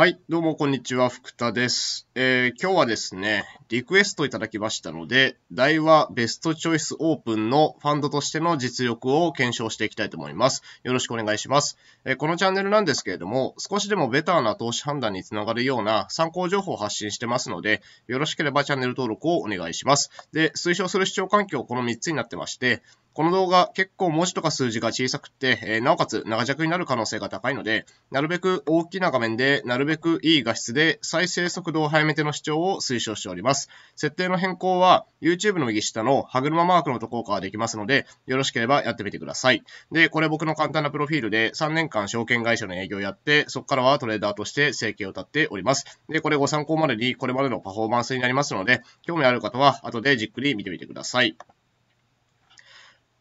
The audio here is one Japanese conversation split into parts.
はい、どうもこんにちは、福田です。えー、今日はですね、リクエストいただきましたので、大はベストチョイスオープンのファンドとしての実力を検証していきたいと思います。よろしくお願いします。えー、このチャンネルなんですけれども、少しでもベターな投資判断につながるような参考情報を発信してますので、よろしければチャンネル登録をお願いします。で、推奨する視聴環境この3つになってまして、この動画結構文字とか数字が小さくて、えー、なおかつ長尺になる可能性が高いので、なるべく大きな画面で、なるべくいい画質で再生速度を早めての視聴を推奨しております。設定の変更は YouTube の右下の歯車マークのところからできますので、よろしければやってみてください。で、これ僕の簡単なプロフィールで3年間証券会社の営業をやって、そこからはトレーダーとして生計を立っております。で、これご参考までにこれまでのパフォーマンスになりますので、興味ある方は後でじっくり見てみてください。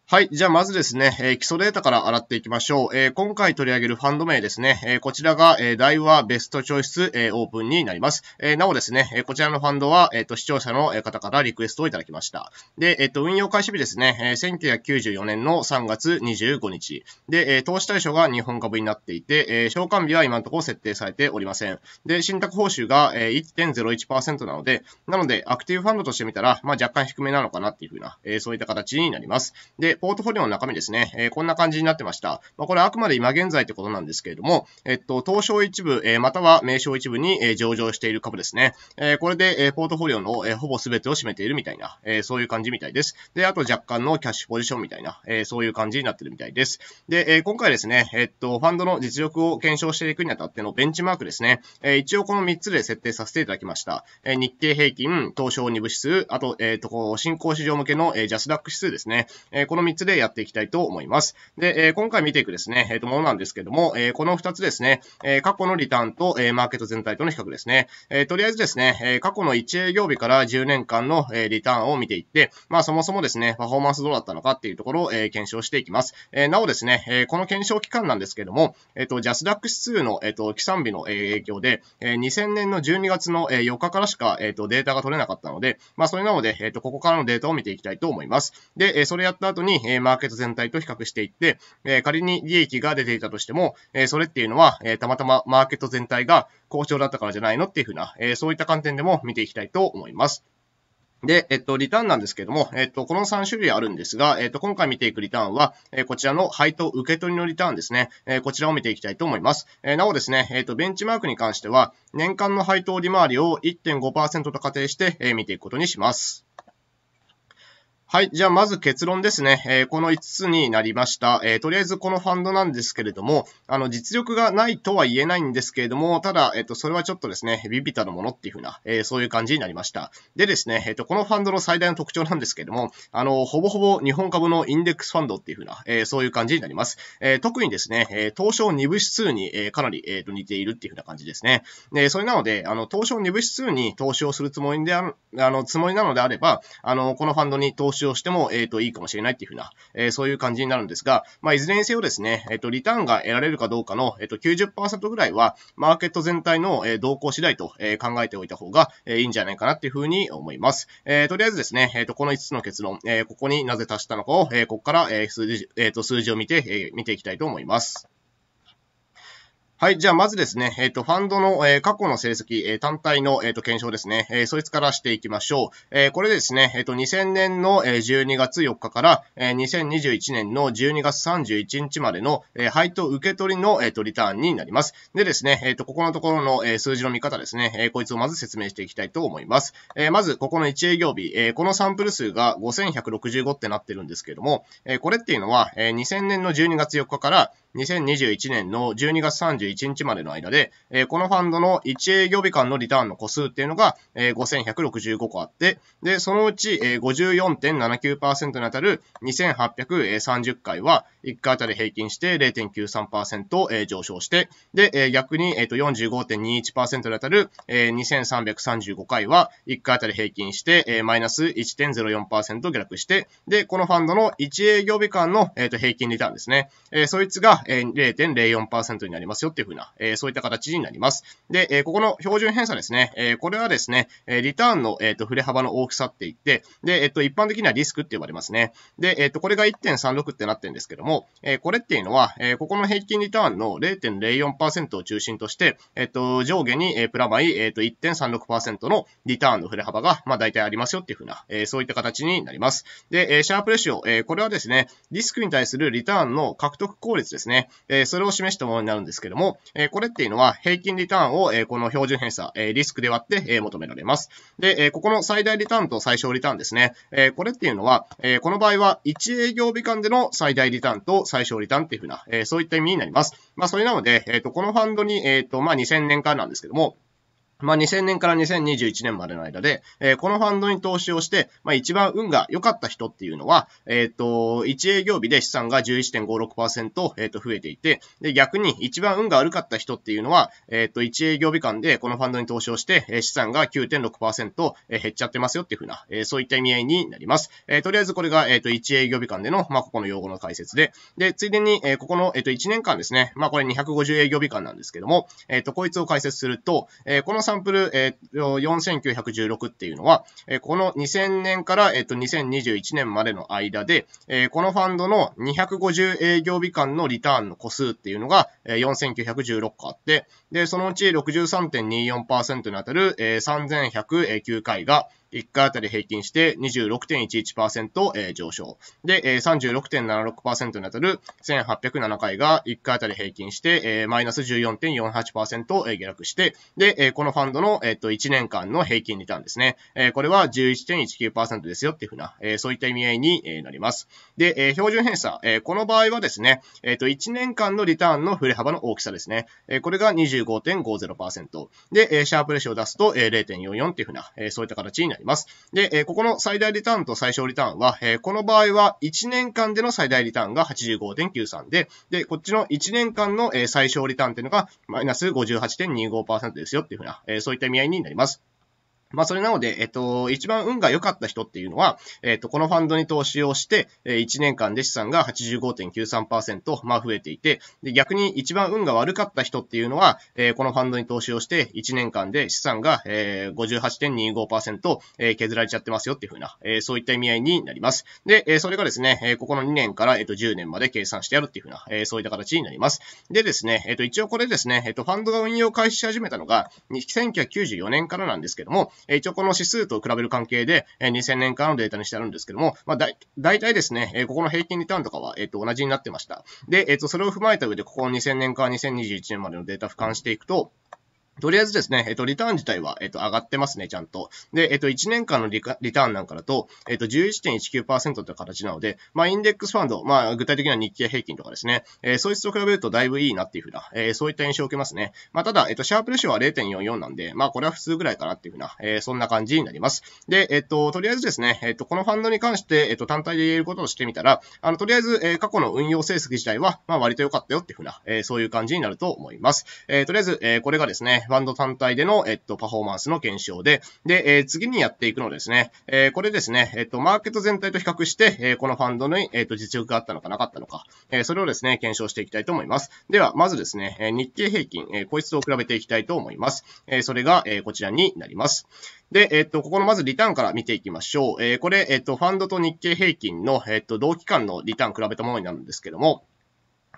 はい。じゃあ、まずですね、えー、基礎データから洗っていきましょう。えー、今回取り上げるファンド名ですね。えー、こちらが、えー、イワベストチョイス、えー、オープンになります。えー、なおですね、えー、こちらのファンドは、えっ、ー、と、視聴者の方からリクエストをいただきました。で、えっ、ー、と、運用開始日ですね、えー、1994年の3月25日。で、えー、投資対象が日本株になっていて、えー、償還日は今のところ設定されておりません。で、信託報酬が、えー、1.01%なので、なので、アクティブファンドとしてみたら、まあ、若干低めなのかなっていうふうな、えー、そういった形になります。で、ポートフォリオの中身ですね、えこんな感じになってました。まこれはあくまで今現在ってことなんですけれども、えっと、東証一部、えまたは名称一部に、え上場している株ですね。えこれで、えポートフォリオの、えほぼ全てを占めているみたいな、えそういう感じみたいです。で、あと若干のキャッシュポジションみたいな、えそういう感じになってるみたいです。で、え今回ですね、えっと、ファンドの実力を検証していくにあたってのベンチマークですね、え一応この3つで設定させていただきました。え日経平均、東証2部指数、あと、えっと、こう、新興市場向けの、えジャスダック指数ですね。えこの3つでやっていきたいと思います。で、え今回見ていくですね、えっ、と、ものなんですけども、えこの2つですね、え過去のリターンと、えマーケット全体との比較ですね。えとりあえずですね、え過去の1営業日から10年間の、えリターンを見ていって、まあ、そもそもですね、パフォーマンスどうだったのかっていうところを、え検証していきます。えなおですね、えこの検証期間なんですけども、えっ、と、ジャスダック指数の、えっ、と、起算日の、え影響で、え2000年の12月の、え4日からしか、えっ、と、データが取れなかったので、まあ、それなので、えっ、と、ここからのデータを見ていきたいと思います。で、えそれやった後に、に、えマーケット全体と比較していって、え仮に利益が出ていたとしても、えそれっていうのは、えたまたまマーケット全体が好調だったからじゃないのっていうふうな、えそういった観点でも見ていきたいと思います。で、えっと、リターンなんですけども、えっと、この3種類あるんですが、えっと、今回見ていくリターンは、えこちらの配当受け取りのリターンですね、えこちらを見ていきたいと思います。えなおですね、えっと、ベンチマークに関しては、年間の配当利回りを1.5%と仮定して、え見ていくことにします。はい。じゃあ、まず結論ですね。えー、この5つになりました。えー、とりあえずこのファンドなんですけれども、あの、実力がないとは言えないんですけれども、ただ、えっ、と、それはちょっとですね、ビビタのものっていうふうな、えー、そういう感じになりました。でですね、えっ、と、このファンドの最大の特徴なんですけれども、あの、ほぼほぼ日本株のインデックスファンドっていうふうな、えそういう感じになります。え特にですね、え東証2部指数に、えかなり、えっ、と、似ているっていうふうな感じですね。で、それなので、あの、東証2部指数に投資をするつもりであの、つもりなのであれば、あの、このファンドに投資資をしても、えっ、と、いいかもしれないっていうふうな、えそういう感じになるんですが、まあ、いずれにせよですね、えっ、と、リターンが得られるかどうかの、えっ、と、90%ぐらいは、マーケット全体の、え動向次第と、え考えておいた方が、えいいんじゃないかなっていうふうに思います。えとりあえずですね、えっ、と、この5つの結論、えここになぜ足したのかを、えここから、え数字、えっ、と、数字を見て、えー、見ていきたいと思います。はい。じゃあ、まずですね、えっ、ー、と、ファンドの、えー、過去の成績、えー、単体の、えっ、と、検証ですね。えそいつからしていきましょう。えこれですね、えっ、と、2000年の、え12月4日から、え2021年の12月31日までの、え配当受け取りの、えっ、と、リターンになります。でですね、えっ、と、ここのところの、え数字の見方ですね、えこいつをまず説明していきたいと思います。えまず、ここの1営業日、えこのサンプル数が5165ってなってるんですけども、えこれっていうのは、え2000年の12月4日から、2021年の12月31日までの間で、えー、このファンドの1営業日間のリターンの個数っていうのが、えー、5165個あって、で、そのうち、えー、54.79%に当たる2830回は、1回当たり平均して0.93%、え上昇して、で、えー、逆に、えーと、45.21%に当たる、えー、2335回は、1回当たり平均して、えー、マイナス1.04%下落して、で、このファンドの1営業日間の、えーと平均リターンですね、えー、そいつが、え0.04%になりますよっていうふうな、えそういった形になります。で、えここの標準偏差ですね、えこれはですね、えリターンの、えー、と振れ幅の大きさって言って、で、えっ、と、一般的にはリスクって呼ばれますね。で、えっ、と、これが1.36ってなってるんですけども、えこれっていうのは、えここの平均リターンの0.04%を中心として、えっ、と、上下に、えプラマイ、えっ、と、1.36%のリターンの振れ幅が、まあ、大体ありますよっていうふうな、えそういった形になります。で、えシャープレシオ、えこれはですね、リスクに対するリターンの獲得効率ですね、ね。えそれを示したものになるんですけども、えこれっていうのは平均リターンを、えこの標準偏差、えリスクで割って、え求められます。で、えここの最大リターンと最小リターンですね。えこれっていうのは、えこの場合は1営業日間での最大リターンと最小リターンっていうふうな、えそういった意味になります。まあ、それなので、えっ、と、このファンドに、えっ、と、まあ、2000年間なんですけども、まあ、2000年から2021年までの間で、えー、このファンドに投資をして、まあ、一番運が良かった人っていうのは、えっ、ー、と、1営業日で資産が11.56%、えー、と、増えていて、で、逆に一番運が悪かった人っていうのは、えっ、と、1営業日間でこのファンドに投資をして、え資産が9.6%、え減っちゃってますよっていうふうな、えそういった意味合いになります。えとりあえずこれが、えっ、と、1営業日間での、まあ、ここの用語の解説で、で、ついでに、えここの、えっ、と、1年間ですね、まあ、これ250営業日間なんですけども、えっ、と、こいつを解説すると、えこのサンプル、えー、4916っていうのは、えー、この2000年から、えー、と2021年までの間で、えー、このファンドの250営業日間のリターンの個数っていうのが、えー、4916個あって、で、そのうち63.24%に当たる、えー、3109回が、1回あたり平均して26.11%、上昇。で、36.76%にあたる1807回が1回あたり平均して、マイナス14.48%、下落して、で、このファンドの、1年間の平均リターンですね。これは11.19%ですよっていうふうな、そういった意味合いに、なります。で、標準偏差、この場合はですね、1年間のリターンの振れ幅の大きさですね。これが25.50%。で、シャープレシオを出すと、0.44っていうふうな、そういった形になります。ります。で、えここの最大リターンと最小リターンは、えこの場合は1年間での最大リターンが85.93で、で、こっちの1年間の、え最小リターンっていうのがマイナス58.25%ですよっていうふうな、えそういった意味合いになります。まあ、それなので、えっと、一番運が良かった人っていうのは、えっと、このファンドに投資をして、え1年間で資産が85.93%、まあ、増えていて、で、逆に一番運が悪かった人っていうのは、えー、このファンドに投資をして、1年間で資産が、えー、58.25%、えー、削られちゃってますよっていうふうな、えー、そういった意味合いになります。で、えー、それがですね、えー、ここの2年から、えっ、と、10年まで計算してやるっていうふうな、えー、そういった形になります。でですね、えっ、と、一応これですね、えっ、と、ファンドが運用開始し始めたのが、1994年からなんですけども、一応この指数と比べる関係で、2000年間のデータにしてあるんですけども、まあ、だ大体ですね、ここの平均リターンとかは、えっと、同じになってました。で、えっと、それを踏まえた上で、ここの2000年から2021年までのデータ俯瞰していくと、とりあえずですね、えっと、リターン自体は、えっと、上がってますね、ちゃんと。で、えっと、1年間のリターンなんかだと、えっと、11.19%という形なので、まあ、インデックスファンド、まあ、具体的には日経平均とかですね、えー、そいつと比べるとだいぶいいなっていうふうな、えー、そういった印象を受けますね。まあ、ただ、えっと、シャープレシオは0.44なんで、まあ、これは普通ぐらいかなっていうふうな、えー、そんな感じになります。で、えっと、とりあえずですね、えっと、このファンドに関して、えっと、単体で言えることをしてみたら、あの、とりあえず、えー、過去の運用成績自体は、まあ、割と良かったよっていうふうな、えー、そういう感じになると思います。えー、とりあえず、えー、これがですね、バンド単体での、えっと、パフォーマンスの検証で、で、えー、次にやっていくのですね、えー、これですね、えっと、マーケット全体と比較して、えー、このファンドの、えっと、実力があったのかなかったのか、えー、それをですね、検証していきたいと思います。では、まずですね、え日経平均、えこいつを比べていきたいと思います。えそれが、えこちらになります。で、えっと、ここのまずリターンから見ていきましょう。えこれ、えっと、ファンドと日経平均の、えっと、同期間のリターン比べたものになるんですけども、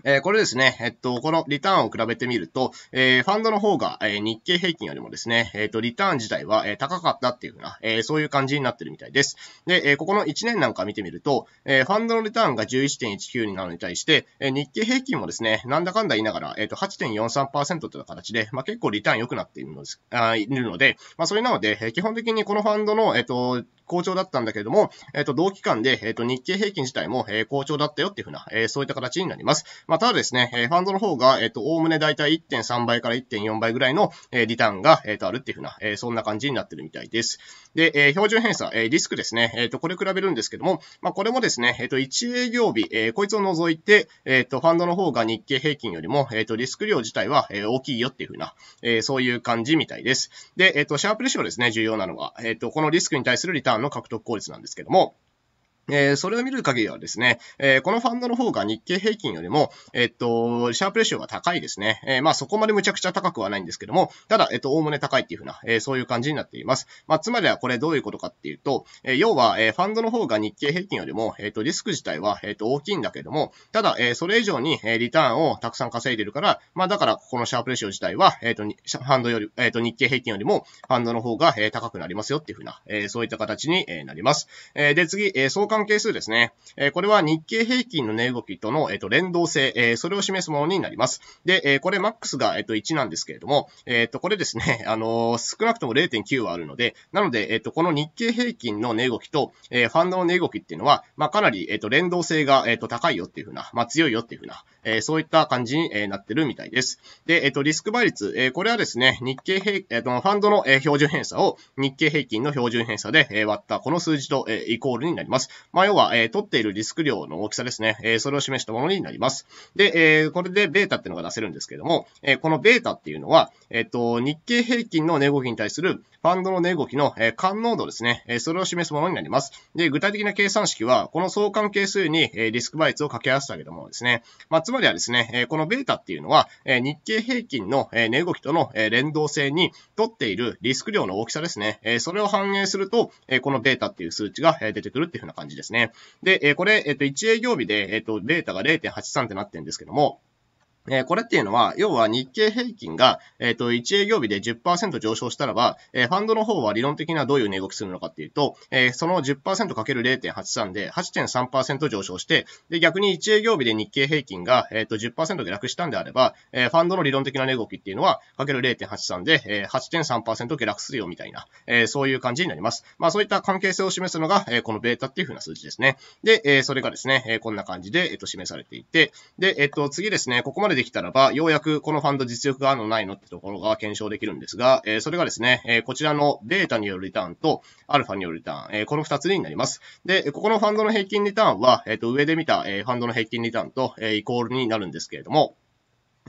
えー、これですね、えっと、このリターンを比べてみると、えー、ファンドの方が、えー、日経平均よりもですね、えっ、と、リターン自体は、え高かったっていうふうな、えそういう感じになってるみたいです。で、えここの1年なんか見てみると、えファンドのリターンが11.19になるのに対して、え日経平均もですね、なんだかんだ言いながら、えっ、ー、と、8.43%という形で、まあ、結構リターン良くなっているのです、あいるので、まあ、それなので、え基本的にこのファンドの、えっ、と、好調だったんだけれども、えっ、と、同期間で、えっ、と、日経平均自体も、え好調だったよっていうふうな、えそういった形になります。まあ、ただですね、えファンドの方が、えっ、と、おおむねだいたい1.3倍から1.4倍ぐらいの、えリターンが、えっ、と、あるっていうふうな、えそんな感じになってるみたいです。で、え標準偏差、えリスクですね、えっ、と、これ比べるんですけども、まあ、これもですね、えっ、と、1営業日、えこいつを除いて、えっ、と、ファンドの方が日経平均よりも、えっ、と、リスク量自体は、え大きいよっていうふうな、えそういう感じみたいです。で、えっ、と、シャープレシオですね、重要なのは、えっ、と、このリスクに対するリターンの獲得効率なんですけども、えー、それを見る限りはですね、えー、このファンドの方が日経平均よりも、えっと、シャープレシオが高いですね。えー、まあそこまでむちゃくちゃ高くはないんですけども、ただ、えっと、おおむね高いっていうふうな、えー、そういう感じになっています。まあつまりはこれどういうことかっていうと、えー、要は、えー、ファンドの方が日経平均よりも、えっと、リスク自体は、えっと、大きいんだけども、ただ、えー、それ以上に、えー、リターンをたくさん稼いでるから、まあだから、このシャープレシオ自体は、えっと、ファンドより、えっと、日経平均よりも、ファンドの方が、えー、高くなりますよっていうふうな、えー、そういった形に、えなります。えー、で、次、えー、相関関係数ですね。えこれは日経平均の値動きとの、えっと、連動性、えそれを示すものになります。で、えこれマックスが、えっと、1なんですけれども、えっと、これですね、あの少なくとも0.9はあるので、なので、えっと、この日経平均の値動きと、えファンドの値動きっていうのは、まあ、かなり、えっと、連動性が、えっと、高いよっていうふうな、まあ、強いよっていうふうな、えそういった感じになってるみたいです。で、えっ、と、リスク倍率、えこれはですね、日経平、えっ、と、ファンドの、え標準偏差を日経平均の標準偏差で、え割ったこの数字と、えイコールになります。まあ、要は、え取っているリスク量の大きさですね、えそれを示したものになります。で、えこれでベータっていうのが出せるんですけども、えこのベータっていうのは、えっ、と、日経平均の値動きに対するファンドの値動きの、えー、感濃度ですね、えー、それを示すものになります。で、具体的な計算式は、この相関係数に、えー、リスク倍率を掛け合わせてあげたものですね。まあつまりはですね、このベータっていうのは、日経平均の値動きとの連動性にとっているリスク量の大きさですね。それを反映すると、このベータっていう数値が出てくるっていう風な感じですね。で、これ、1営業日で、ベータが0.83ってなってるんですけども、えこれっていうのは、要は日経平均が、えっ、と、1営業日で10%上昇したらば、えファンドの方は理論的にはどういう値動きするのかっていうと、えその 10%×0.83 で8.3%上昇して、で、逆に1営業日で日経平均が、えっ、と、10%下落したんであれば、えファンドの理論的な値動きっていうのは、かける0.83で、え8.3%下落するよみたいな、えそういう感じになります。まあ、そういった関係性を示すのが、えこのベータっていう風な数字ですね。で、えそれがですね、えこんな感じで、えっ、と、示されていて、で、えっ、と、次ですね、ここまでできたらば、ようやくこのファンド実力があるのないのってところが検証できるんですが、えそれがですね、えこちらのベータによるリターンとアルファによるリターン、えこの2つになります。で、ここのファンドの平均リターンは、えっ、と、上で見た、えファンドの平均リターンと、えイコールになるんですけれども、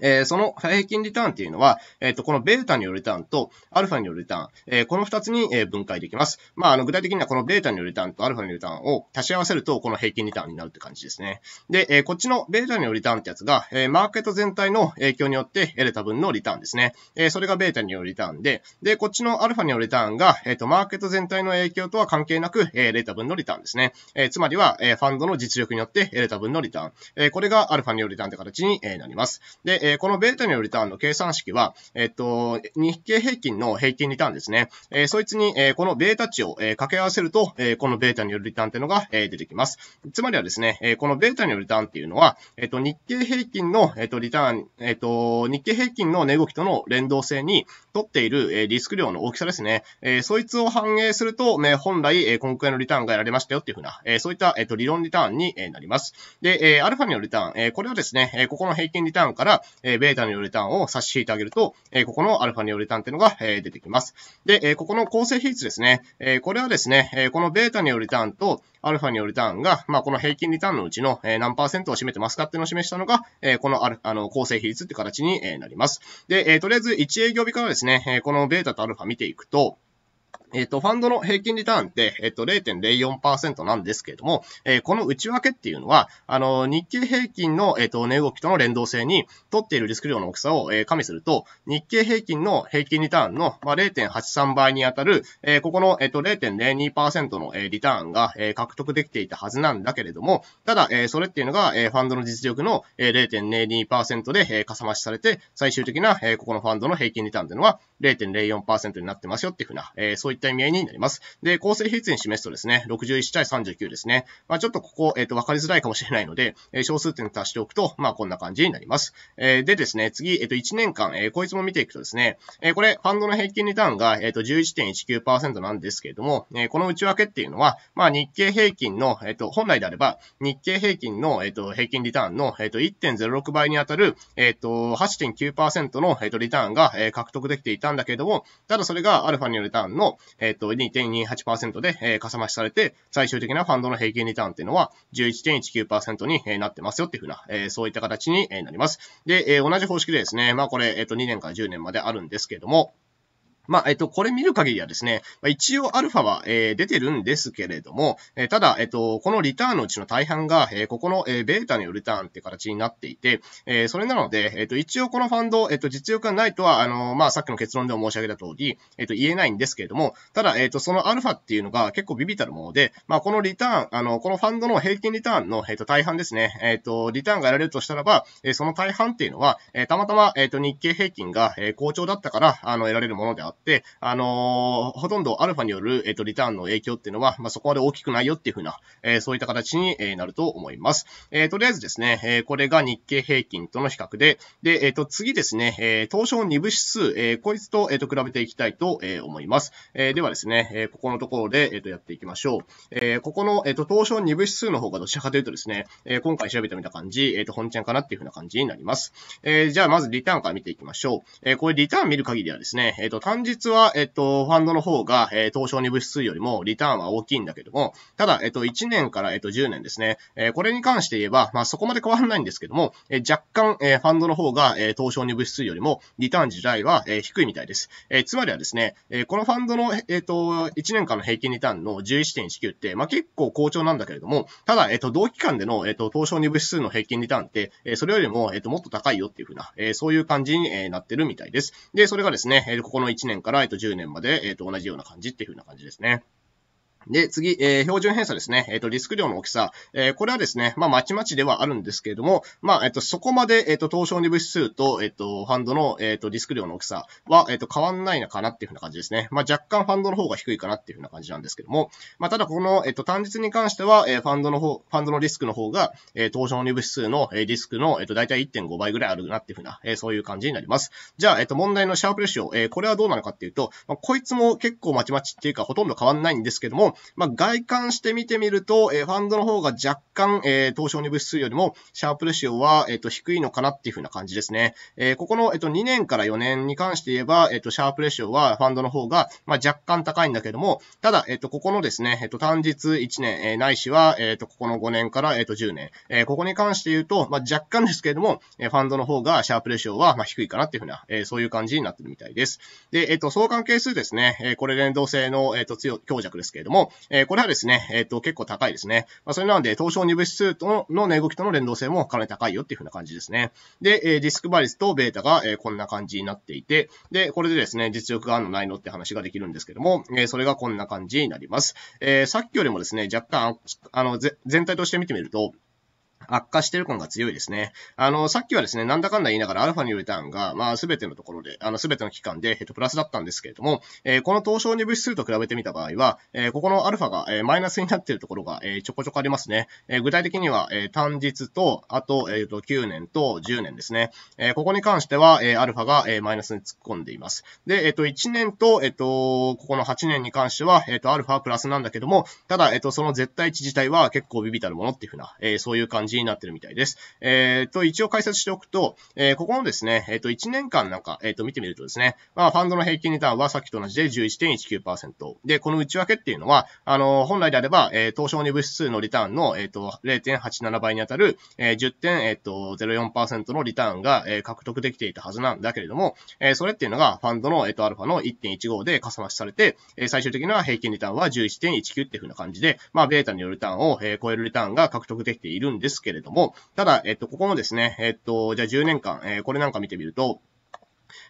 えー、その平均リターンっていうのは、えっ、ー、と、このベータによるリターンとアルファによるリターン、えー、この2つに、え分解できます。まあ、あの、具体的にはこのベータによるリターンとアルファによるリターンを足し合わせると、この平均リターンになるって感じですね。で、えこっちのベータによるリターンってやつが、えマーケット全体の影響によって得れた分のリターンですね。えそれがベータによるリターンで、で、こっちのアルファによるリターンが、えっ、と、マーケット全体の影響とは関係なく、え得た分のリターンですね。えつまりは、えファンドの実力によって得れた分のリターン。えこれがアルファによるリターンって形に、えなります。で、ええー、このベータによるリターンの計算式は、えっと、日経平均の平均リターンですね。えー、そいつに、えー、このベータ値を、えー、掛け合わせると、えー、このベータによるリターンっていうのが、えー、出てきます。つまりはですね、えー、このベータによるリターンっていうのは、えっ、と、日経平均の、えっ、と、リターン、えっ、と、日経平均の値動きとの連動性にとっている、えリスク量の大きさですね。えそいつを反映すると、え本来、えー、こののリターンが得られましたよっていうふうな、えそういった、えっ、と、理論リターンに、えなります。で、えアルファによるリターン、えこれはですね、えここの平均リターンから、えー、ベータによるターンを差し引いてあげると、えー、ここのアルファによるターンっていうのが、えー、出てきます。で、えー、ここの構成比率ですね。えー、これはですね、えー、このベータによるターンとアルファによるターンが、まあ、この平均リターンのうちの、え何パーセントを占めてますかっていうのを示したのが、えー、このアルあの構成比率って形に、えなります。で、えー、とりあえず1営業日からですね、えこのベータとアルファ見ていくと、えっ、と、ファンドの平均リターンって、えっ、ー、と、0.04%なんですけれども、えー、この内訳っていうのは、あの、日経平均の、えっ、ー、と、値動きとの連動性に、取っているリスク量の大きさを、えー、加味すると、日経平均の平均リターンの、まあ、0.83倍に当たる、えー、ここの、えっ、ー、と、0.02%の、えー、リターンが、えー、獲得できていたはずなんだけれども、ただ、えー、それっていうのが、えー、ファンドの実力の、えー、0.02%で、えー、かさ増しされて、最終的な、えー、ここのファンドの平均リターンっていうのは、0.04%になってますよっていうふうな、えー、そういったった意味合いになります。で、構成比率に示すとですね、61対39ですね。まあ、ちょっとここ、えっ、ー、と、わかりづらいかもしれないので、え小数点足しておくと、まあ、こんな感じになります。えー、でですね、次、えっ、と、1年間、えこいつも見ていくとですね、えこれ、ファンドの平均リターンが、えっ、と、11.19%なんですけれども、えこの内訳っていうのは、まあ、日経平均の、えっ、と、本来であれば、日経平均の、えっ、と、平均リターンの、えっ、と、1.06倍に当たる、えっ、と、8.9%の、えっ、と、リターンが、え獲得できていたんだけれども、ただそれがアルファによるターンの、えっ、ー、と、2.28%で、えー、かさ増しされて、最終的なファンドの平均リターンっていうのは11.19%に、えなってますよっていうふうな、えー、そういった形に、えなります。で、えー、同じ方式でですね、まあこれ、えっ、ー、と、2年から10年まであるんですけれども、まあ、えっと、これ見る限りはですね、まあ、一応アルファは、えー、出てるんですけれども、えー、ただ、えっと、このリターンのうちの大半が、えー、ここの、えー、ベータによるリターンって形になっていて、えー、それなので、えっと、一応このファンド、えっと、実力がないとは、あの、まあ、さっきの結論でも申し上げた通り、えっと、言えないんですけれども、ただ、えっと、そのアルファっていうのが結構ビビたるもので、まあ、このリターン、あの、このファンドの平均リターンの、えっと、大半ですね、えっと、リターンが得られるとしたらば、えー、その大半っていうのは、えー、たまたま、えっと、日経平均が、えー、好調だったから、あの、得られるものであって、、あのー、ほとんどアルファによる、えっ、ー、と、リターンの影響っていうのは、まあ、そこまで大きくないよっていうふうな、えー、そういった形に、えなると思います。えとりあえずですね、えこれが日経平均との比較で、で、えっ、と、次ですね、え東証二部指数、えこいつと、えっ、と、比べていきたいと、え思います。えではですね、えここのところで、えっ、と、やっていきましょう。えここの、えっ、と、東証二部指数の方がどちらかというとですね、え今回調べてみた感じ、えっ、と、本ちゃんかなっていうふうな感じになります。えじゃあ、まずリターンから見ていきましょう。えこれリターン見る限りはですね、えっ、と、単純実は、えっと、ファンドの方が、えー、東証二部指数よりもリターンは大きいんだけども、ただ、えっと、1年から、えっと、10年ですね、えー、これに関して言えば、まあ、そこまで変わらないんですけども、えー、若干、えー、ファンドの方が、えー、東証2部指数よりもリターン自体は、えー、低いみたいです。えー、つまりはですね、えー、このファンドの、えっと、1年間の平均リターンの11.19って、まあ、結構好調なんだけれども、ただ、えっと、同期間での、えっと、東証二部指数の平均リターンって、えー、それよりも、えっと、もっと高いよっていうふうな、えー、そういう感じに、えなってるみたいです。で、それがですね、えー、ここの1年年から、えっと、10年まで、えっと、同じような感じっていう風な感じですね。で、次、えー、標準偏差ですね。えっ、ー、と、リスク量の大きさ。えー、これはですね、まあ、まちまちではあるんですけれども、まあ、えっ、と、そこまで、えっ、と、東証二部指数と、えっ、と、ファンドの、えっ、と、リスク量の大きさは、えっ、と、変わんないのかなっていうふうな感じですね。まあ、若干ファンドの方が低いかなっていうふうな感じなんですけども、まあ、ただこの、えっ、と、単日に関しては、えファンドの方、ファンドのリスクの方が、え東証二部指数の、えリスクの、えっ、と、だいたい1.5倍ぐらいあるなっていうふうな、えそういう感じになります。じゃあ、えっ、と、問題のシャープレシオ、えこれはどうなのかっていうと、まあ、こいつも結構まちまちっていうか、ほとんど変わんないんですけども、まあ、外観して見てみると、えー、ファンドの方が若干、えー、東証2部指数よりも、シャープレシオは、えっ、ー、と、低いのかなっていうふうな感じですね。えー、ここの、えっ、と、2年から4年に関して言えば、えっ、と、シャープレシオは、ファンドの方が、まあ、若干高いんだけども、ただ、えっ、と、ここのですね、えっ、と、単日1年、えないしは、えっ、と、ここの5年から、えっ、と、10年。えここに関して言うと、まあ、若干ですけれども、えファンドの方が、シャープレシオは、まあ、低いかなっていうふうな、えそういう感じになってるみたいです。で、えっ、と、相関係数ですね、えこれ連動性の、えっ、と、強、強弱ですけれども、も、えー、これはですね、えっ、と、結構高いですね。まあ、それなので、東証2部指数との値動きとの連動性もかなり高いよっていうふうな感じですね。で、えー、ディスクバリスとベータが、えー、こんな感じになっていて、で、これでですね、実力があるのないのって話ができるんですけども、えー、それがこんな感じになります。えー、さっきよりもですね、若干、あの、全体として見てみると、悪化してる感が強いですね。あの、さっきはですね、なんだかんだ言いながらアルファにターンが、まあ、すべてのところで、あの、すべての期間で、えっと、プラスだったんですけれども、えー、この東証に物質数と比べてみた場合は、えー、ここのアルファが、えー、マイナスになっているところが、えー、ちょこちょこありますね。えー、具体的には、えー、単日と、あと、えっ、ー、と、9年と10年ですね。えー、ここに関しては、えー、アルファが、えー、マイナスに突っ込んでいます。で、えっ、ー、と、1年と、えっ、ー、と、ここの8年に関しては、えっ、ー、と、アルファはプラスなんだけども、ただ、えっ、と、その絶対値自体は結構ビビたるものっていうふうな、えー、そういう感じじになってるみたいです。えっ、ー、と、一応解説しておくと、えー、ここのですね、えっ、ー、と、1年間なんか、えっ、と、見てみるとですね、まあ、ファンドの平均リターンはさっきと同じで11.19%。で、この内訳っていうのは、あの、本来であれば、え東証2部指数のリターンの、えっ、と、0.87倍に当たる、え10.04%のリターンが、え獲得できていたはずなんだけれども、えそれっていうのが、ファンドの、えっ、と、アルファの1.15でかさ増しされて、え最終的な平均リターンは11.19っていう風な感じで、まあ、ベータによるリターンを、え超えるリターンが獲得できているんですですけれども、ただ、えっと、ここのですね、えっと、じゃあ10年間、えー、これなんか見てみると、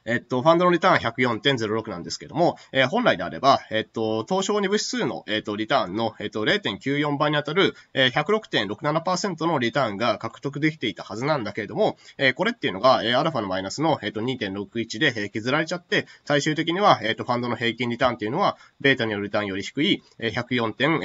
えっと、ファンドのリターンは104.06なんですけども、えー、本来であれば、えっと、東証に物質数の、えっと、リターンの、えっと、0.94倍にあたる、えー、106.67%のリターンが獲得できていたはずなんだけれども、えー、これっていうのが、えー、アルファのマイナスの、えっと、2.61で、えー、削られちゃって、最終的には、えっと、ファンドの平均リターンっていうのは、ベータによるリターンより低い、えー、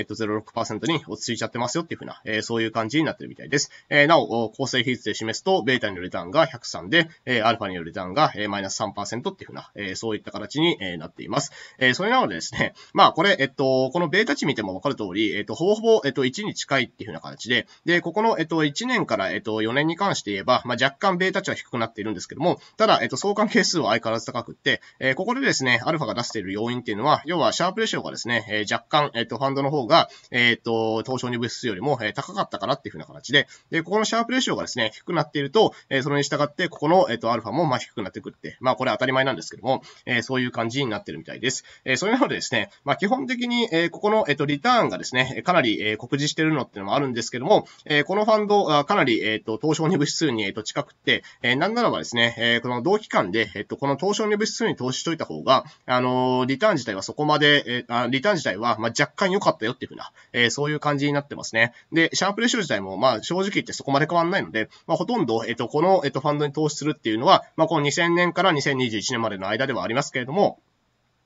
104.06%に落ち着いちゃってますよっていうふうな、えー、そういう感じになってるみたいです。えー、なお、構成比率で示すと、ベータによるリターンが103で、えー、アルファによるリターンが、えー、マイナス3 3%っていうふうな、えー、そういった形に、えー、なっています。えー、それなのでですね、まあこれ、えっと、このベータ値見てもわかる通り、えっと、ほぼほぼ、えっと、1に近いっていうふうな形で、で、ここの、えっと、1年から、えっと、4年に関して言えば、まあ若干ベータ値は低くなっているんですけども、ただ、えっと、相関係数は相変わらず高くって、えー、ここでですね、アルファが出している要因っていうのは、要はシャープレシオがですね、えー、若干、えっと、ファンドの方が、えっと、東証に物質よりも、えー、高かったからっていうふうな形で、で、ここのシャープレシオがですね、低くなっていると、えー、それに従って、ここの、えっと、アルファも、まあ、低くなってくって、まあ、あ、これ当たり前なんですけども、えー、そういう感じになってるみたいです。えー、それなのでですね、まあ、基本的に、えー、ここの、えっ、と、リターンがですね、かなり、え告示してるのっていうのもあるんですけども、えこのファンド、かなり、えっ、と、東証2部指数に、えっ、と、近くって、えなんならばですね、えこの同期間で、えっ、と、この東証2部指数に投資しといた方が、あのリターン自体はそこまで、えあリターン自体は、まあ、若干良かったよっていうふうな、えそういう感じになってますね。で、シャープレシオ自体も、まあ、正直言ってそこまで変わんないので、まあ、ほとんど、えっ、と、この、えっ、と、ファンドに投資するっていうのは、まあ、この2000年から2 0 0 2021年までの間ではありますけれども、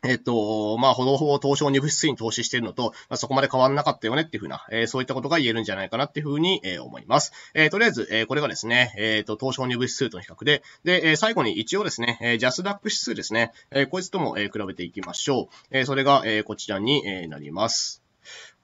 えっと、まあ、ほどほど東証2部質に投資しているのと、まあ、そこまで変わらなかったよねっていうふうな、えー、そういったことが言えるんじゃないかなっていうふうに、えー、思います。えー、とりあえず、えこれがですね、えっ、と、東証2部指数との比較で、で、え最後に一応ですね、えジャスダック指数ですね、えこいつとも、え比べていきましょう。えそれが、えこちらに、えなります。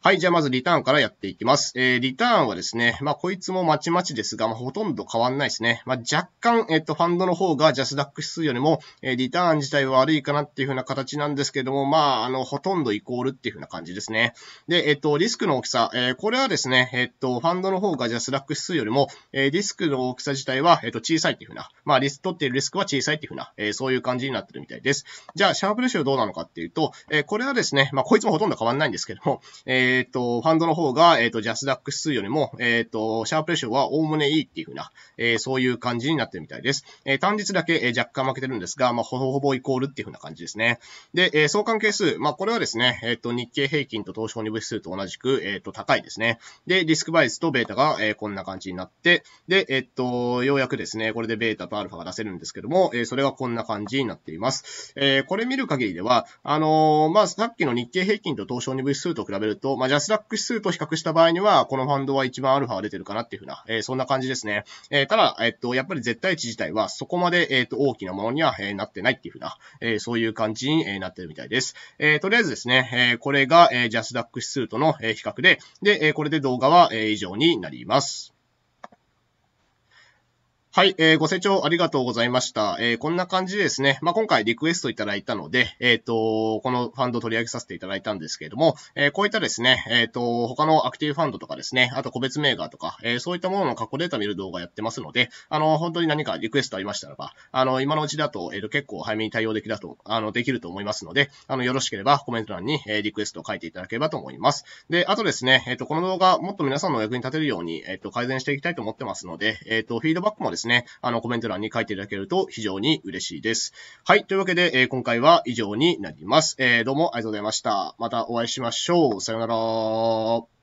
はい、じゃあまずリターンからやっていきます。えー、リターンはですね、まあこいつもまちまちですが、まあほとんど変わんないですね。まあ若干、えっ、と、ファンドの方がジャスダック指数よりも、えー、リターン自体は悪いかなっていう風な形なんですけども、まあ、あの、ほとんどイコールっていう風な感じですね。で、えっ、と、リスクの大きさ、えー、これはですね、えっ、と、ファンドの方がジャスダック指数よりも、えー、リスクの大きさ自体は、えっ、と、小さいっていう風な、まあ、リストっているリスクは小さいっていう風な、えー、そういう感じになってるみたいです。じゃあ、シャープレシオどうなのかっていうと、えー、これはですね、まあこいつもほとんど変わんないんですけども、えーえっ、ー、と、ファンドの方が、えっ、ー、と、ジャスダック指数よりも、えっ、ー、と、シャープレシオはおおむねいいっていうふうな、えそういう感じになってるみたいです。え単日だけ、え若干負けてるんですが、まあ、ほぼほぼイコールっていうふうな感じですね。で、え相関係数、まあ、これはですね、えっ、と、日経平均と東証2部指数と同じく、えっ、と、高いですね。で、リスクバイスとベータが、えこんな感じになって、で、えっ、と、ようやくですね、これでベータとアルファが出せるんですけども、えそれがこんな感じになっています。えこれ見る限りでは、あのまあ、さっきの日経平均と東証2部指数と比べると、まあまあ、ジャスラック指数と比較した場合には、このファンドは一番アルファが出てるかなっていうふうな、えー、そんな感じですね。えー、ただ、えっと、やっぱり絶対値自体はそこまで、えっと、大きなものには、えなってないっていうふうな、えそういう感じに、えなってるみたいです。えとりあえずですね、えこれが、えジャスダック指数との、え比較で、で、えこれで動画は、え以上になります。はい、えー、ご清聴ありがとうございました。えー、こんな感じでですね、まあ、今回リクエストいただいたので、えっ、ー、と、このファンド取り上げさせていただいたんですけれども、えー、こういったですね、えっ、ー、と、他のアクティブファンドとかですね、あと個別メーカーとか、えー、そういったものの過去データ見る動画やってますので、あの、本当に何かリクエストありましたらば、あの、今のうちだと、えっ、と、結構早めに対応できだと、あの、できると思いますので、あの、よろしければコメント欄に、えー、リクエストを書いていただければと思います。で、あとですね、えっ、と、この動画もっと皆さんのお役に立てるように、えっ、と、改善していきたいと思ってますので、えっ、と、フィードバックもですね、ですね、あの、コメント欄に書いていただけると非常に嬉しいです。はい。というわけで、えー、今回は以上になります。えー、どうもありがとうございました。またお会いしましょう。さよなら。